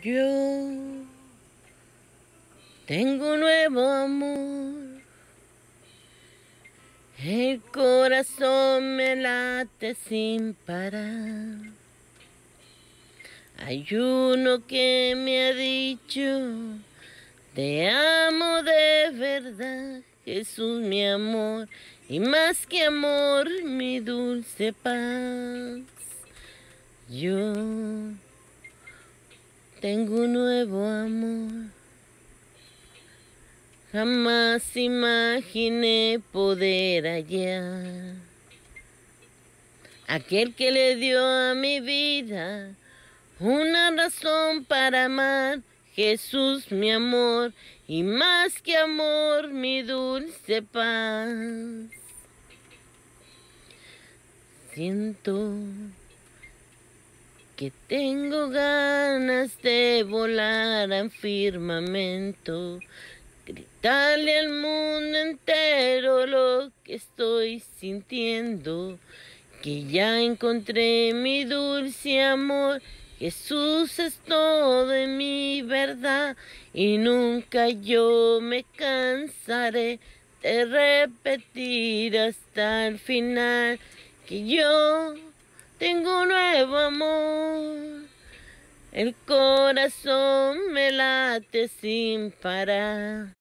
Yo tengo un nuevo amor. El corazón me late sin parar. Hay uno que me ha dicho, te amo de verdad, Jesús mi amor, y más que amor mi dulce pan. Tengo un nuevo amor. Jamás imaginé poder hallar. Aquel que le dio a mi vida una razón para amar. Jesús mi amor y más que amor mi dulce paz. Siento que tengo ganas de volar al firmamento, gritarle al mundo entero lo que estoy sintiendo, que ya encontré mi dulce amor. Jesús es todo en mi verdad y nunca yo me cansaré de repetir hasta el final que yo tengo un nuevo amor. El corazón me late sin parar.